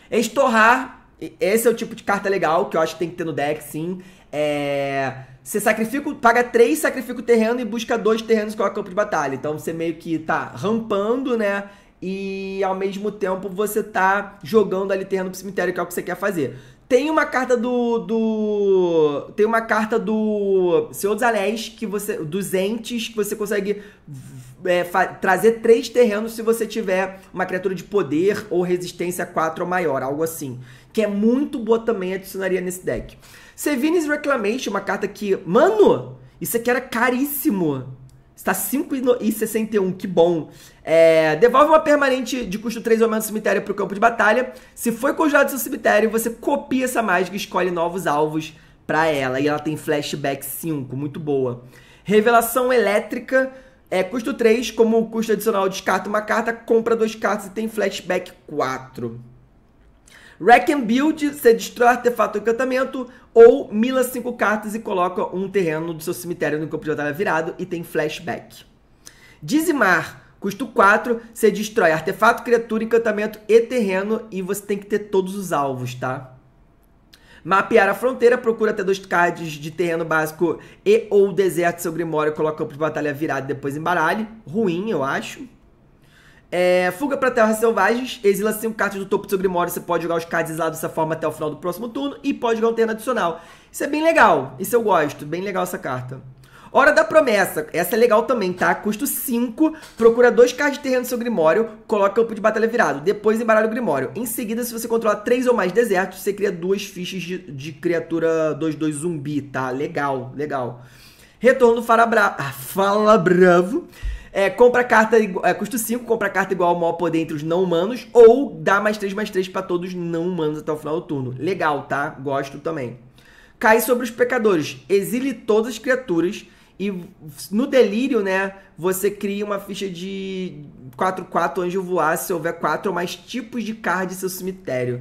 Estorrar, esse é o tipo de carta legal que eu acho que tem que ter no deck, sim. É... Você sacrifica, paga 3, sacrifica o terreno e busca dois terrenos com a campo de batalha. Então você meio que tá rampando, né? E ao mesmo tempo você tá jogando ali terreno pro cemitério, que é o que você quer fazer. Tem uma carta do, do. Tem uma carta do Senhor dos Anéis que você. Dos entes que você consegue é, trazer três terrenos se você tiver uma criatura de poder ou resistência 4 ou maior, algo assim. Que é muito boa também, adicionaria nesse deck. Sevini's Reclamation, uma carta que. Mano! Isso aqui era caríssimo. Está 5,61, que bom. É, devolve uma permanente de custo 3 ou menos do cemitério para o campo de batalha. Se foi conjurado seu cemitério, você copia essa mágica e escolhe novos alvos para ela. E ela tem flashback 5, muito boa. Revelação elétrica, é, custo 3, como custo adicional descarta uma carta, compra duas cartas e tem flashback 4. Wreck and Build, você destrói artefato do encantamento, ou mila cinco cartas e coloca um terreno do seu cemitério no campo de batalha virado e tem flashback. Dizimar, custo 4, você destrói artefato, criatura, encantamento e terreno e você tem que ter todos os alvos, tá? Mapear a fronteira, procura até dois cards de terreno básico e ou deserto seu grimório, coloca o campo de batalha virado e depois embaralhe. Ruim, eu acho. É, Fuga para Terras Selvagens, exila 5 cartas do topo do seu Grimório, você pode jogar os cards lá dessa forma até o final do próximo turno e pode jogar um terreno adicional. Isso é bem legal, isso eu gosto, bem legal essa carta. Hora da Promessa, essa é legal também, tá? Custo 5, procura dois cards de terreno do seu Grimório, coloca o campo de batalha virado, depois embaralha o Grimório. Em seguida, se você controlar três ou mais desertos, você cria duas fichas de, de criatura 2-2 zumbi, tá? Legal, legal. Retorno Fala, ah, Fala Bravo é, compra carta, é, custo 5, compra carta igual ao maior poder entre os não humanos, ou dá mais 3 mais 3 pra todos não humanos até o final do turno. Legal, tá? Gosto também. Cai sobre os pecadores, exile todas as criaturas e no delírio, né, você cria uma ficha de 4 4 anjo voar se houver 4 ou mais tipos de card em seu cemitério.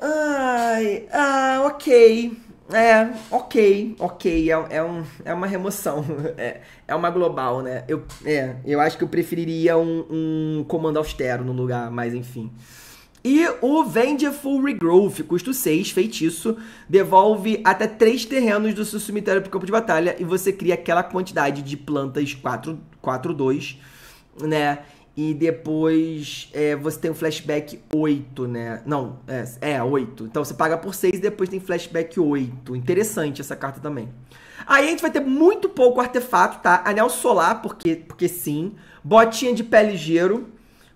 Ai, ah, ok. É, ok, ok, é, é, um, é uma remoção, é, é uma global, né? Eu, é, eu acho que eu preferiria um, um comando austero no lugar, mas enfim. E o Vengeful Regrowth, custo 6, feitiço, devolve até 3 terrenos do seu cemitério para o campo de batalha e você cria aquela quantidade de plantas 4 2, né? E depois é, você tem o um flashback 8, né? Não, é, é 8. Então você paga por 6 e depois tem flashback 8. Interessante essa carta também. Aí a gente vai ter muito pouco artefato, tá? Anel solar, porque, porque sim. Botinha de pé ligeiro.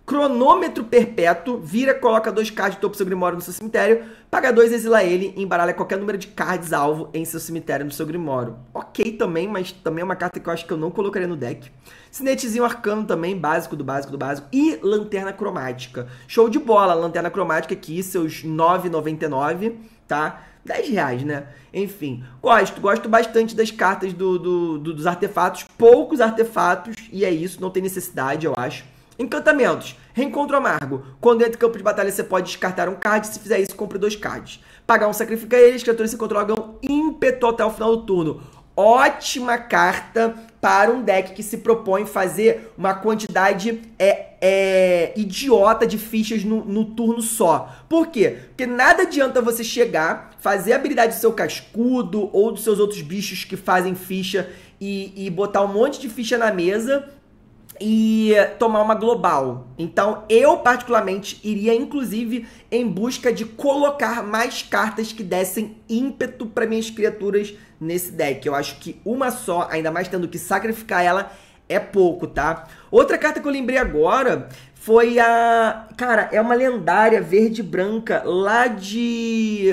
Cronômetro perpétuo. Vira, coloca 2 cards de topo seu grimório no seu cemitério. Paga 2, exila ele. Embaralha qualquer número de cards alvo em seu cemitério no seu grimório. Ok também, mas também é uma carta que eu acho que eu não colocaria no deck. Cinetezinho arcano também, básico do básico do básico. E lanterna cromática. Show de bola, lanterna cromática aqui, seus 9,99, tá? 10 reais, né? Enfim, gosto, gosto bastante das cartas do, do, do, dos artefatos, poucos artefatos, e é isso, não tem necessidade, eu acho. Encantamentos. Reencontro amargo. Quando entra em campo de batalha, você pode descartar um card. Se fizer isso, compre dois cards. Pagar um sacrifica eles, criaturas se controlam ímpeto até o final do turno. Ótima carta para um deck que se propõe fazer uma quantidade é, é, idiota de fichas no, no, turno só. Por quê? Porque nada adianta você chegar, fazer a habilidade do seu cascudo ou dos seus outros bichos que fazem ficha e, e botar um monte de ficha na mesa e eh, tomar uma global. Então, eu particularmente iria inclusive em busca de colocar mais cartas que dessem ímpeto para minhas criaturas nesse deck. Eu acho que uma só, ainda mais tendo que sacrificar ela, é pouco, tá? Outra carta que eu lembrei agora foi a, cara, é uma lendária verde branca lá de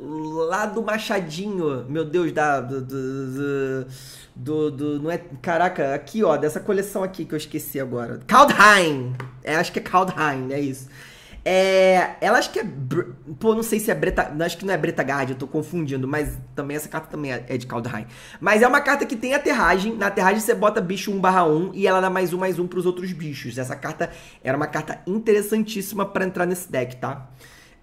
lá do Machadinho, meu Deus, da do, do, do do, do não é, caraca, aqui ó, dessa coleção aqui que eu esqueci agora. Kaldheim. É, acho que é Kaldheim, é isso. É, ela acho que é, pô, não sei se é Breta, acho que não é Breta Guard, eu tô confundindo, mas também essa carta também é, é de Kaldheim. Mas é uma carta que tem aterragem, na aterragem você bota bicho 1/1 e ela dá mais um mais um pros outros bichos. Essa carta era uma carta interessantíssima para entrar nesse deck, tá?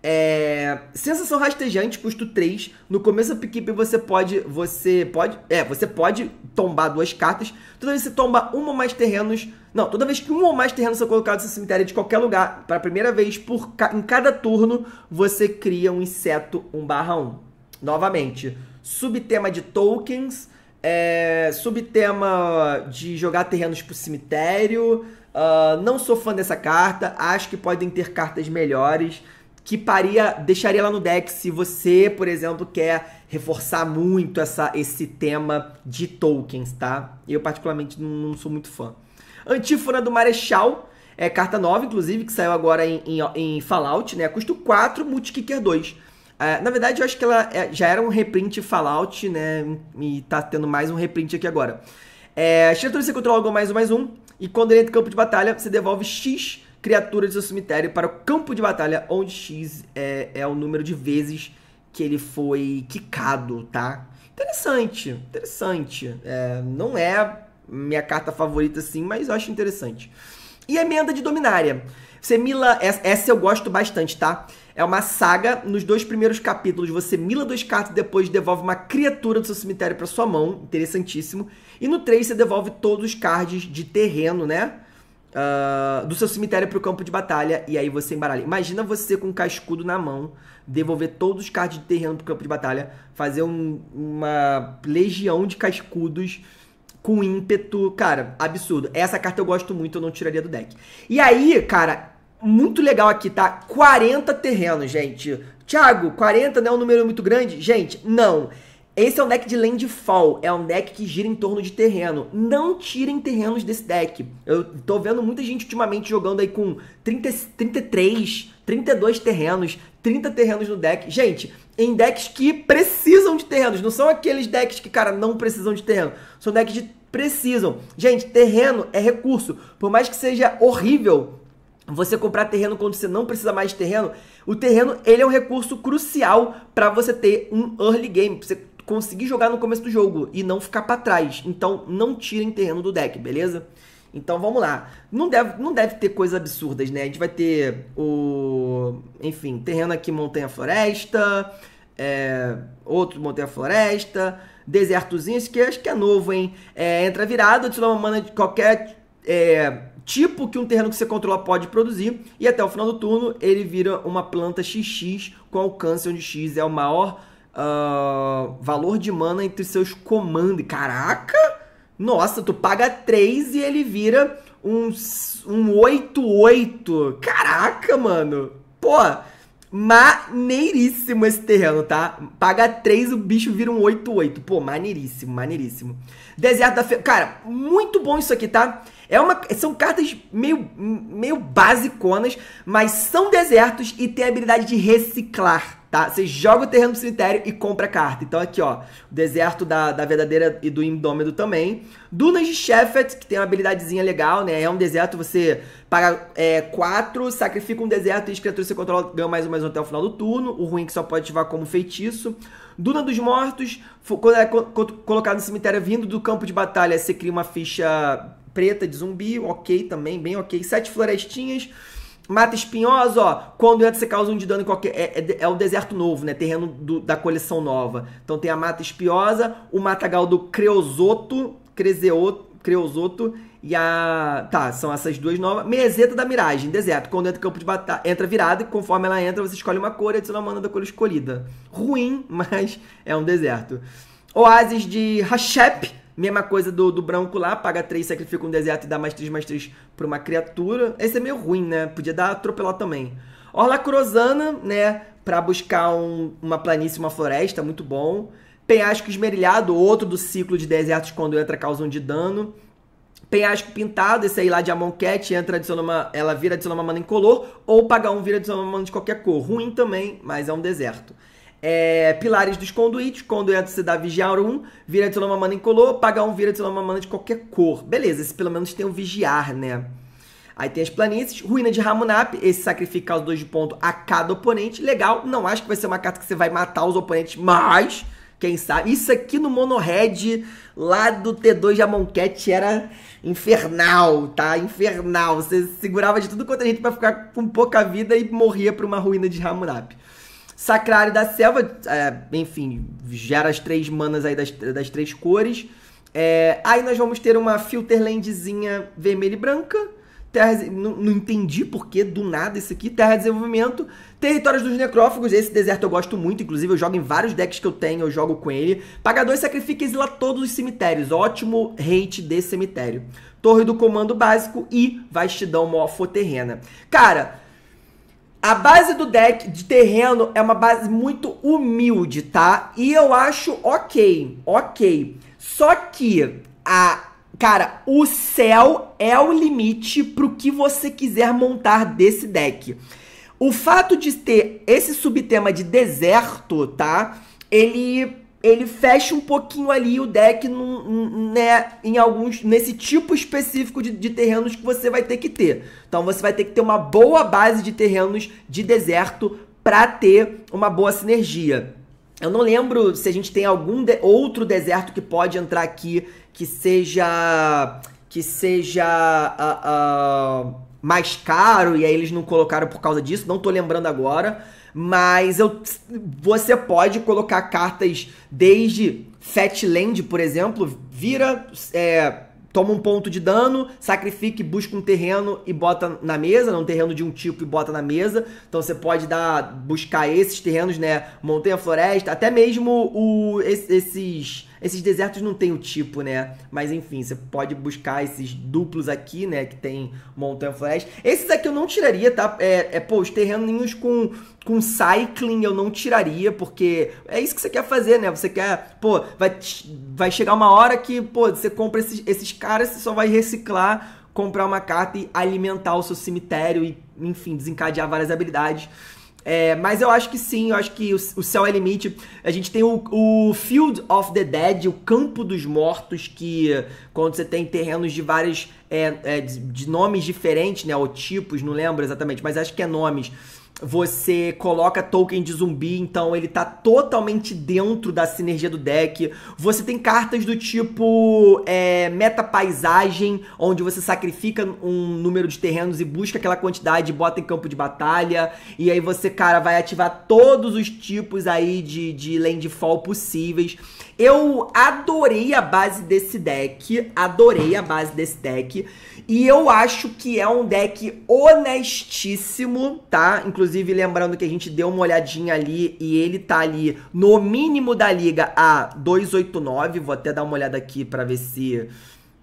É, sensação rastejante, custo 3. No começo do pick você pode. Você pode. É, você pode tombar duas cartas. Toda vez que você tomba um ou mais terrenos. Não, toda vez que um ou mais terrenos são colocados no cemitério de qualquer lugar, para primeira vez, por em cada turno, você cria um inseto 1 barra 1. Novamente. Subtema de tokens. É, subtema de jogar terrenos pro cemitério. Uh, não sou fã dessa carta. Acho que podem ter cartas melhores que paria, deixaria lá no deck se você, por exemplo, quer reforçar muito essa, esse tema de tokens, tá? Eu, particularmente, não, não sou muito fã. Antífona do Marechal, é carta nova, inclusive, que saiu agora em, em, em Fallout, né? Custo 4, Multikicker 2. É, na verdade, eu acho que ela é, já era um reprint Fallout, né? E tá tendo mais um reprint aqui agora. É, X você controla mais um, mais um. E quando ele entra no campo de batalha, você devolve X criaturas do seu cemitério para o campo de batalha, onde X é, é o número de vezes que ele foi quicado, tá? Interessante, interessante. É, não é minha carta favorita, assim, mas eu acho interessante. E a emenda de Dominária. Você mila. Essa eu gosto bastante, tá? É uma saga. Nos dois primeiros capítulos, você mila duas cartas e depois devolve uma criatura do seu cemitério para sua mão. Interessantíssimo. E no 3 você devolve todos os cards de terreno, né? uh, do seu cemitério pro campo de batalha e aí você embaralha. Imagina você com um cascudo na mão, devolver todos os cards de terreno pro campo de batalha, fazer um, uma legião de cascudos com ímpeto, cara, absurdo. Essa carta eu gosto muito, eu não tiraria do deck. E aí, cara, muito legal aqui, tá? 40 terrenos, gente. Thiago, 40 não é um número muito grande? Gente, não. Esse é o deck de Landfall, é um deck que gira em torno de terreno. Não tirem terrenos desse deck. Eu tô vendo muita gente ultimamente jogando aí com 30, 33, 32 terrenos, 30 terrenos no deck. Gente, em decks que precisam de terrenos, não são aqueles decks que, cara, não precisam de terreno. São decks que precisam. Gente, terreno é recurso. Por mais que seja horrível você comprar terreno quando você não precisa mais de terreno, o terreno ele é um recurso crucial para você ter um early game, pra você conseguir jogar no começo do jogo e não ficar para trás. Então, não tirem terreno do deck, beleza? Então, vamos lá. Não deve, não deve ter coisas absurdas, né? A gente vai ter o... Enfim, terreno aqui, montanha-floresta... É, outro Montanha Floresta, Desertozinho, isso que acho que é novo, hein? É, entra virado, adiciona uma mana de qualquer é, tipo que um terreno que você controla pode produzir, e até o final do turno ele vira uma planta XX com alcance onde X é o maior Uh, valor de mana entre seus comandos. Caraca! Nossa, tu paga 3 e ele vira um, um 8-8. Caraca, mano! Pô, maneiríssimo esse terreno, tá? Paga 3, o bicho vira um 8-8. Pô, maneiríssimo, maneiríssimo. Deserto da Fe... Cara, muito bom isso aqui, tá? É uma, são cartas meio, meio basiconas, mas são desertos e tem a habilidade de reciclar tá? Você joga o terreno no cemitério e compra a carta. Então aqui, ó, o deserto da, da verdadeira e do indômido também. Dunas de Shephet, que tem uma habilidadezinha legal, né? É um deserto, você paga 4, é, sacrifica um deserto e as criaturas que você controla ganham mais ou menos até o final do turno. O ruim é que só pode ativar como feitiço. Duna dos Mortos, quando é colocado no cemitério vindo do campo de batalha, você cria uma ficha preta de zumbi, ok também, bem ok. Sete florestinhas, Mata espinhosa, ó, quando é entra você causa um de dano em qualquer. É, é, é o deserto novo, né? Terreno do, da coleção nova. Então tem a mata espinhosa, o matagal do Creosoto, Creseoto, Creosoto e a. Tá, são essas duas novas. Meseta da Miragem, deserto. Quando entra campo de batalha, entra virada e conforme ela entra, você escolhe uma cor e adiciona uma mana da cor escolhida. Ruim, mas é um deserto. Oásis de Hashep, Mesma coisa do, do branco lá, paga 3, sacrifica um deserto e dá mais 3, mais 3 pra uma criatura. Esse é meio ruim, né? Podia dar atropelar também. Orla Crozana, né? Pra buscar um, uma planície, uma floresta, muito bom. Penhasco Esmerilhado, outro do ciclo de desertos quando entra causa um de dano. Penhasco Pintado, esse aí lá de Amonquete, entra adiciona uma, ela vira adiciona uma mana incolor. Ou pagar um vira adiciona uma mana de qualquer cor. Ruim também, mas é um deserto é, pilares dos conduítes. entra se dá vigiar um, vira de mana incolor, pagar um vira de mana de qualquer cor. Beleza, esse pelo menos tem o um vigiar, né? Aí tem as planícies, ruína de Ramunap, esse sacrificar os dois de ponto a cada oponente. Legal, não acho que vai ser uma carta que você vai matar os oponentes, mas, quem sabe? Isso aqui no Mono Red, lá do T2 Jamonquete, era infernal, tá? Infernal. Você segurava de tudo quanto a gente pra ficar com pouca vida e morria pra uma ruína de Ramunap. Sacrário da Selva, é, enfim, gera as três manas aí das, das três cores. É, aí nós vamos ter uma Filterlandzinha vermelha e branca. Terra, não, não entendi que do nada isso aqui. Terra de Desenvolvimento. Territórios dos Necrófagos. Esse deserto eu gosto muito. Inclusive, eu jogo em vários decks que eu tenho, eu jogo com ele. Pagador sacrifica e exila todos os cemitérios. Ótimo hate de cemitério. Torre do Comando Básico e Vastidão Morfoterrena. Cara, a base do deck de terreno é uma base muito humilde, tá? E eu acho ok, ok. Só que a Cara, o céu é o limite pro que você quiser montar desse deck. O fato de ter esse subtema de deserto, tá? Ele ele fecha um pouquinho ali o deck num, né, em alguns nesse tipo específico de, de, terrenos que você vai ter que ter. Então você vai ter que ter uma boa base de terrenos de deserto para ter uma boa sinergia. Eu não lembro se a gente tem algum de, outro deserto que pode entrar aqui que seja que seja uh, uh, mais caro e aí eles não colocaram por causa disso. Não tô lembrando agora mas eu, você pode colocar cartas desde Fatland, por exemplo, vira, é, toma um ponto de dano, sacrifique, busca um terreno e bota na mesa, né, um terreno de um tipo e bota na mesa. Então você pode dar, buscar esses terrenos, né? Montanha, floresta, até mesmo o, esses esses desertos não tem o tipo, né? Mas enfim, você pode buscar esses duplos aqui, né? Que tem montanha floresta. Esses aqui eu não tiraria, tá? É, é pô, os terreninhos com, com cycling eu não tiraria, porque é isso que você quer fazer, né? Você quer, pô, vai, vai chegar uma hora que, pô, você compra esses, esses caras, você só vai reciclar, comprar uma carta e alimentar o seu cemitério e, enfim, desencadear várias habilidades. É, mas eu acho que sim, eu acho que o, o céu é limite. A gente tem o, o, Field of the Dead, o campo dos mortos, que quando você tem terrenos de vários é, é, de, de, nomes diferentes, né? Ou tipos, não lembro exatamente, mas acho que é nomes você coloca token de zumbi, então ele tá totalmente dentro da sinergia do deck. Você tem cartas do tipo é, meta paisagem, onde você sacrifica um número de terrenos e busca aquela quantidade e bota em campo de batalha. E aí você, cara, vai ativar todos os tipos aí de, de landfall possíveis. Eu adorei a base desse deck, adorei a base desse deck. E eu acho que é um deck honestíssimo, tá? Inclusive inclusive lembrando que a gente deu uma olhadinha ali e ele tá ali no mínimo da liga a 289. Vou até dar uma olhada aqui para ver se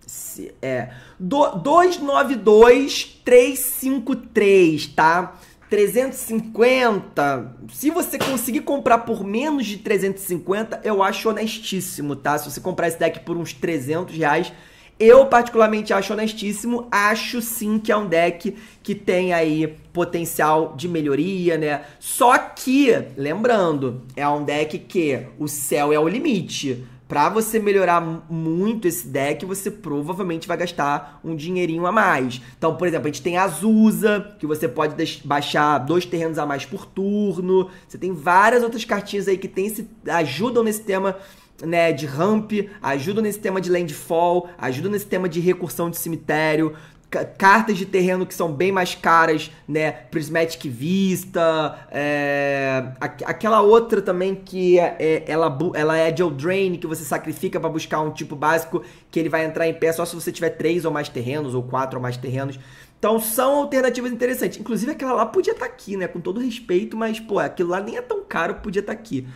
se é do, 292 353, tá? 350. Se você conseguir comprar por menos de 350, eu acho honestíssimo, tá? Se você comprar esse deck por uns 300 reais, eu particularmente acho honestíssimo, acho sim que é um deck que tem aí potencial de melhoria, né? Só que, lembrando, é um deck que o céu é o limite. Para você melhorar muito esse deck, você provavelmente vai gastar um dinheirinho a mais. Então, por exemplo, a gente tem Azusa, que você pode baixar dois terrenos a mais por turno. Você tem várias outras cartinhas aí que tem esse, ajudam nesse tema né, de ramp, ajuda nesse tema de landfall, ajuda nesse tema de recursão de cemitério, cartas de terreno que são bem mais caras, né? Prismatic Vista, é, aquela outra também que é, é, ela, ela é de Drain, que você sacrifica para buscar um tipo básico que ele vai entrar em pé só se você tiver três ou mais terrenos, ou quatro ou mais terrenos. Então são alternativas interessantes. Inclusive aquela lá podia estar tá aqui, né? Com todo respeito, mas pô, aquilo lá nem é tão caro, podia estar tá aqui.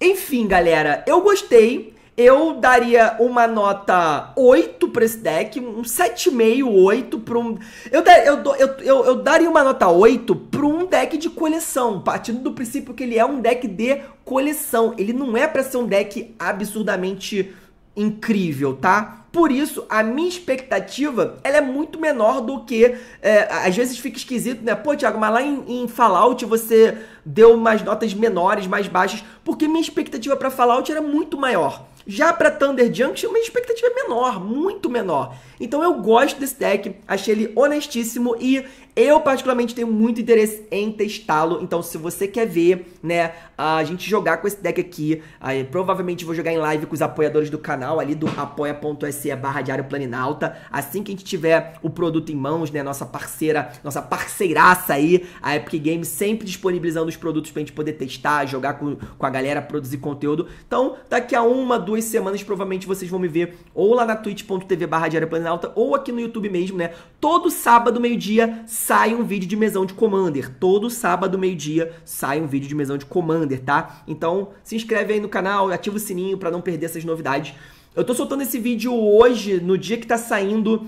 Enfim, galera, eu gostei. Eu daria uma nota 8 pra esse deck, um 7,5, 8 pra um. Eu, eu, eu, eu, daria uma nota 8 pra um deck de coleção, partindo do princípio que ele é um deck de coleção. Ele não é pra ser um deck absurdamente incrível, tá? Por isso, a minha expectativa, ela é muito menor do que... É, às vezes fica esquisito, né? Pô, Thiago, mas lá em, em Fallout você deu umas notas menores, mais baixas, porque minha expectativa para Fallout era muito maior. Já para Thunder Junction, uma expectativa é menor, muito menor. Então eu gosto desse deck, achei ele honestíssimo e eu particularmente tenho muito interesse em testá-lo. Então se você quer ver, né, a gente jogar com esse deck aqui, aí, provavelmente vou jogar em live com os apoiadores do canal ali do apoia.se barra Diário Planinalta. Assim que a gente tiver o produto em mãos, né, nossa parceira, nossa parceiraça aí, a Epic Games sempre disponibilizando os produtos pra gente poder testar, jogar com, com a galera, produzir conteúdo. Então daqui a uma, duas duas semanas, provavelmente vocês vão me ver ou lá na twitch.tv barra Planalta ou aqui no YouTube mesmo, né? Todo sábado, meio-dia, sai um vídeo de mesão de Commander. Todo sábado, meio-dia, sai um vídeo de mesão de Commander, tá? Então, se inscreve aí no canal, ativa o sininho para não perder essas novidades. Eu tô soltando esse vídeo hoje, no dia que tá saindo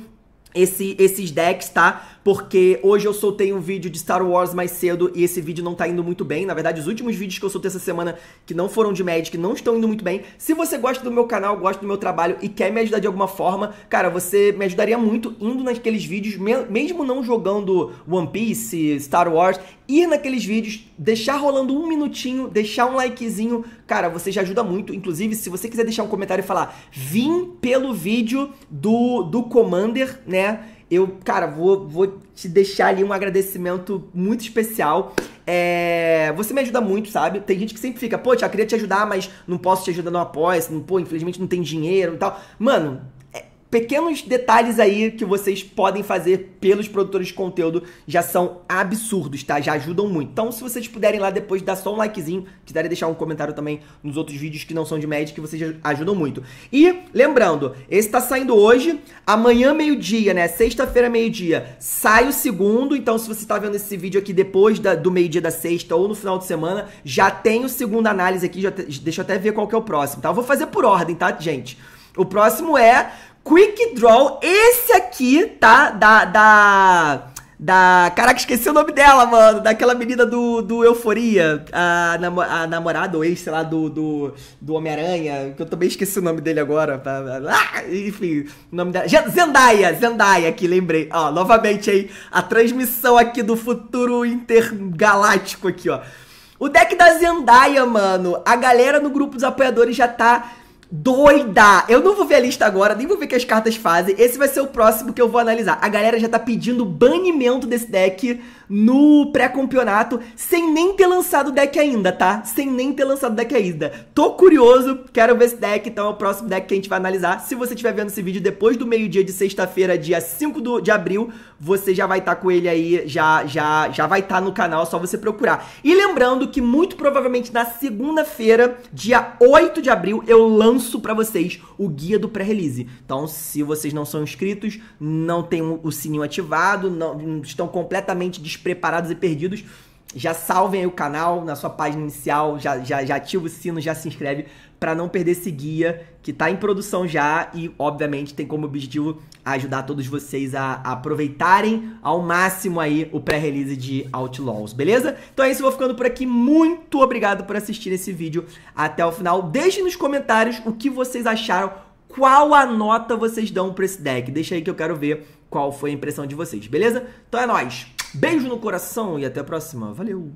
esse, esses decks, tá? porque hoje eu soltei um vídeo de Star Wars mais cedo e esse vídeo não tá indo muito bem. Na verdade, os últimos vídeos que eu soltei essa semana que não foram de Magic não estão indo muito bem. Se você gosta do meu canal, gosta do meu trabalho e quer me ajudar de alguma forma, cara, você me ajudaria muito indo naqueles vídeos, mesmo não jogando One Piece, Star Wars, ir naqueles vídeos, deixar rolando um minutinho, deixar um likezinho, cara, você já ajuda muito. Inclusive, se você quiser deixar um comentário e falar, vim pelo vídeo do, do Commander, né? eu, cara, vou, vou te deixar ali um agradecimento muito especial. É, você me ajuda muito, sabe? Tem gente que sempre fica, pô, tia, queria te ajudar, mas não posso te ajudar no apoia não, pô, infelizmente não tem dinheiro e tal. Mano, pequenos detalhes aí que vocês podem fazer pelos produtores de conteúdo já são absurdos, tá? Já ajudam muito. Então, se vocês puderem lá depois dar só um likezinho, quiserem deixar um comentário também nos outros vídeos que não são de média, que vocês ajudam muito. E lembrando, esse tá saindo hoje, amanhã meio-dia, né? Sexta-feira meio-dia sai o segundo. Então, se você tá vendo esse vídeo aqui depois da, do meio-dia da sexta ou no final de semana, já tem o segundo análise aqui. Já te, deixa eu até ver qual que é o próximo, tá? Eu vou fazer por ordem, tá, gente? O próximo é Quick Draw, esse aqui, tá? Da. da da. Caraca, esqueci o nome dela, mano. Daquela menina do, do Euforia. A, a namorada ou ex, sei lá, do, do, do Homem-Aranha. Que eu também esqueci o nome dele agora. Ah, enfim, o nome dela. Zendaya, Zendaya, aqui, lembrei. Ó, novamente aí, a transmissão aqui do futuro intergaláctico aqui, ó. O deck da Zendaya, mano. A galera no grupo dos apoiadores já tá doida. Eu não vou ver a lista agora, nem vou ver o que as cartas fazem. Esse vai ser o próximo que eu vou analisar. A galera já tá pedindo banimento desse deck no pré-campeonato sem nem ter lançado o deck ainda, tá? Sem nem ter lançado o deck ainda. Tô curioso, quero ver esse deck, então é o próximo deck que a gente vai analisar. Se você estiver vendo esse vídeo depois do meio-dia de sexta-feira, dia 5 do, de abril, você já vai estar tá com ele aí, já, já, já vai estar tá no canal, é só você procurar. E lembrando que muito provavelmente na segunda-feira, dia 8 de abril, eu lanço para vocês o guia do pré-release. Então, se vocês não são inscritos, não tem o sininho ativado, não estão completamente disponíveis despreparados e perdidos, já salvem aí o canal na sua página inicial, já, já, já ativa o sino, já se inscreve para não perder esse guia que está em produção já e, obviamente, tem como objetivo ajudar todos vocês a, a aproveitarem ao máximo aí o pré-release de Outlaws, beleza? Então é isso, vou ficando por aqui. Muito obrigado por assistir esse vídeo até o final. Deixem nos comentários o que vocês acharam, qual a nota vocês dão para esse deck. Deixa aí que eu quero ver qual foi a impressão de vocês, beleza? Então é nóis! Beijo no coração e até a próxima. Valeu!